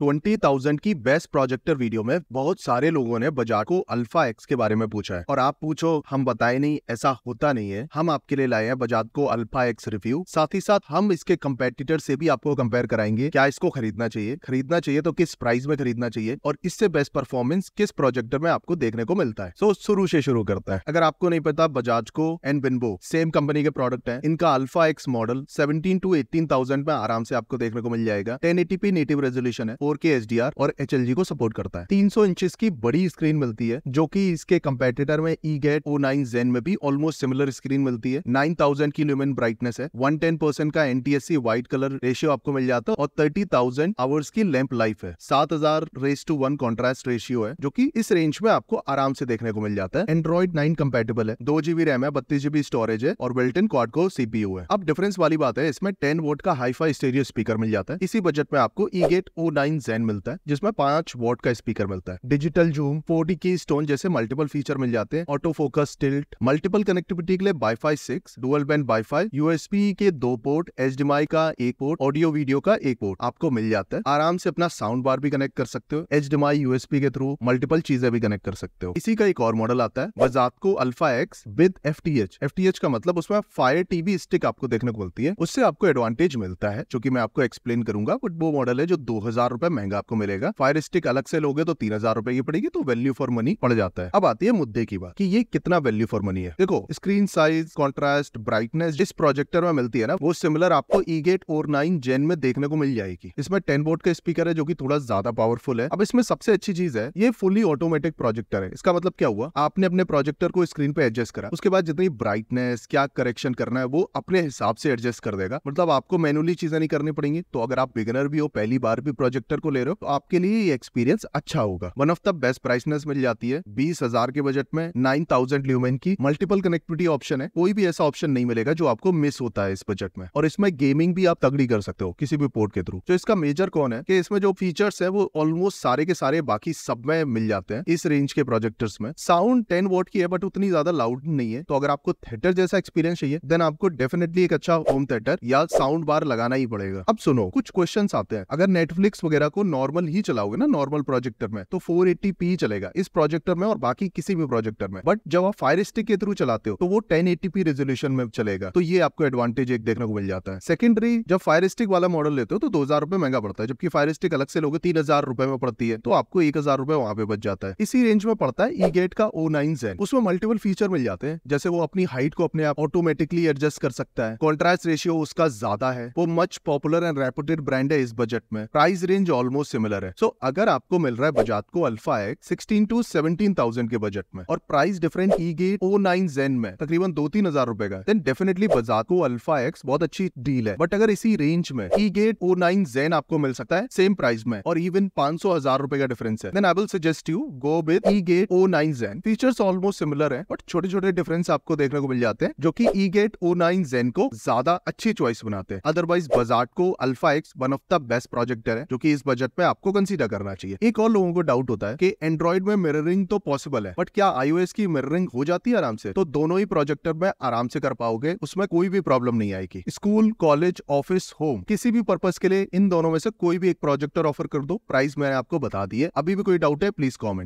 twenty thousand की best projector video में बहुत सारे लोगों ने बजाज को अल्फा एक्स के बारे में पूछा है और आप पूछो हम बताए नहीं ऐसा होता नहीं है हम आपके लिए लाए हैं बजाज को अल्फा एक्स रिव्यू साथ ही साथ हम इसके कम्पेटिटर से भी आपको कंपेयर कराएंगे क्या इसको खरीदना चाहिए खरीदना चाहिए तो किस प्राइस में खरीदना चाहिए और इससे बेस्ट परफॉर्मेंस किस प्रोजेक्टर में आपको देखने को मिलता है सो शुरू से शुरू करता है अगर आपको नहीं पता बजाज को एंड बिनबो सेम कंपनी के प्रोडक्ट है इनका alpha X model seventeen to eighteen thousand में आराम से आपको देखने को मिल जाएगा टेन नेटिव रेजोल्यूशन है फोर के एच और एच को सपोर्ट करता है तीन सौ की बड़ी स्क्रीन मिलती है जो की इसके कम्पेटेटर में ई गेट ओ नाइन जेन में भी ऑलमोस्ट सिमिलर स्क्रीन मिलती है नाइन थाउजेंड की ल्यूमिन ब्राइटनेस है वन टेन परसेंट का एनटीएससी व्हाइट कलर रेशियो आपको मिल जाता है और थर्टी थाउजेंड आवर्स की लैंप लाइफ है सात हजार रेस टू वन कॉन्ट्रास्ट रेशियो है जो की इस रेंज में आपको आराम से देखने को मिल जाता है एंड्रॉइड नाइन कम्पेटेबल है दो जीबी रैम है बत्तीस जीबी स्टोरेज है और built in quad core CPU है अब डिफरेंस वाली बात है इसमें टेन वोट का हाईफाई स्टेरियो स्पीकर मिल जाता है इसी बजट में आपको ई गेट ओ प्लेन जेन मिलता है जिसमें पांच वॉट का स्पीकर मिलता है digital zoom forty keystone जैसे मल्टीपल फीचर मिल जाते हैं auto focus tilt multiple connectivity के लिए WiFi six dual band WiFi USB के दो पोर्ट एच का एक पोर्ट ऑडियो वीडियो का एक पोर्ट आपको मिल जाता है आराम से अपना साउंड बार भी कनेक्ट कर सकते हो एच यूएसबी के थ्रू मल्टीपल चीजें भी कनेक्ट कर सकते हो इसी का एक और मॉडल आता है बस आपको alpha X with F T का मतलब उसमें फायर टीवी स्टिक आपको देखने को मिलती है उससे आपको एडवांटेज मिलता है जो की मैं आपको एक्सप्लेन करूंगा बट वो मॉडल है जो दो हजार रुपए महंगा आपको मिलेगा फायर स्टिक अलग से लोगे तो तीन हजार रुपए की पड़ेगी तो वैल्यू फॉर मनी पड़ जाता है अब आती है मुद्दे की बात कि ये कितना वैल्यू फॉर मनी है देखो स्क्रीन साइज कॉन्ट्रास्ट ब्राइटनेस जिस प्रोजेक्टर में मिलती है ना वो सिमिलर आपको ई गेट और नाइन जेन में देखने को मिल जाएगी इसमें टेन बोर्ड का स्पीकर है जो की थोड़ा ज्यादा पावरफुल है अब इसमें सबसे अच्छी चीज है ये फुली ऑटोमेटिक प्रोजेक्टर है इसका मतलब क्या हुआ आपने अपने प्रोजेक्टर को स्क्रीन पे एडजस्ट करा उसके बाद जितनी ब्राइटनेस क्या करेक्शन करना है वो अपने हिसाब से एडजस्ट कर देगा मतलब आपको मैनुअली चीजें नहीं करनी पड़ेंगी तो अगर आप बिगनर भी हो पहली बार भी प्रोजेक्टर क्लस्टर को ले रहे हो तो आपके लिए ये एक्सपीरियंस अच्छा होगा one of the best prices मिल जाती है बीस हजार के बजट में नाइन थाउजेंड ल्यूमेन की मल्टीपल कनेक्टिविटी ऑप्शन है कोई भी ऐसा ऑप्शन नहीं मिलेगा जो आपको मिस होता है इस बजट में और इसमें गेमिंग भी आप तगड़ी कर सकते हो किसी भी पोर्ट के थ्रू तो इसका मेजर कौन है कि इसमें जो फीचर्स है वो ऑलमोस्ट सारे के सारे बाकी सब में मिल जाते हैं इस रेंज के प्रोजेक्टर्स में साउंड टेन वोट की है बट उतनी ज्यादा लाउड नहीं है तो अगर आपको थिएटर जैसा एक्सपीरियंस चाहिए देन आपको डेफिनेटली एक अच्छा होम थिएटर या साउंड बार लगाना ही पड़ेगा अब सुनो कुछ क्वेश्चन आते हैं अगर नेटफ्लिक्स वगैरह कैमरा को नॉर्मल ही चलाओगे ना नॉर्मल प्रोजेक्टर में तो फोर एट्टी चलेगा इस प्रोजेक्टर में और बाकी किसी भी प्रोजेक्टर में बट जब आप फायर स्टिक के थ्रू चलाते हो तो वो 1080p रेजोल्यूशन में चलेगा तो ये आपको एडवांटेज एक देखने को मिल जाता है सेकेंडरी जब फायर स्टिक वाला मॉडल लेते हो तो दो हजार रुपए महंगा पड़ता है जबकि फायर स्टिक अलग से लोग तीन हजार रुपए में पड़ती है तो आपको एक हजार रुपए वहां पे बच जाता है इसी रेंज में पड़ता है ई गेट का ओ नाइन जेन उसमें मल्टीपल फीचर मिल जाते हैं जैसे वो अपनी हाइट को अपने आप ऑटोमेटिकली एडजस्ट कर सकता है कॉन्ट्रास्ट रेशियो उसका ज्यादा है वो much popular and reputed brand है इस बजट में प्राइस रेंज ऑलमोस्ट सिमिलर है सो so, अगर आपको मिल रहा है बजाज को alpha X sixteen to seventeen thousand के बजट में और price different Egate O nine gen में तकरीबन दो तीन हजार रुपए का देन डेफिनेटली बजाज को अल्फा एक्स बहुत अच्छी डील है बट अगर इसी रेंज में ई गेट ओ नाइन जेन आपको मिल सकता है सेम प्राइस में और इवन पांच सौ हजार रुपए का डिफरेंस है then I will suggest you go with Egate O nine gen features almost similar है बट छोटे छोटे डिफरेंस आपको देखने को मिल जाते हैं जो की ई गेट ओ नाइन जेन को ज्यादा अच्छी चॉइस बनाते हैं otherwise Wzatco alpha X one of the best projector है जो की इस बजट में आपको कंसिडर करना चाहिए एक और लोगों को डाउट होता है कि एंड्रॉइड में मिररिंग तो पॉसिबल है बट क्या आईओएस की मिररिंग हो जाती है आराम से तो दोनों ही प्रोजेक्टर में आराम से कर पाओगे उसमें कोई भी प्रॉब्लम नहीं आएगी स्कूल कॉलेज ऑफिस होम किसी भी पर्पज के लिए इन दोनों में से कोई भी एक प्रोजेक्टर ऑफर कर दो प्राइस मैंने आपको बता दी है अभी भी कोई डाउट है प्लीज कॉमेंट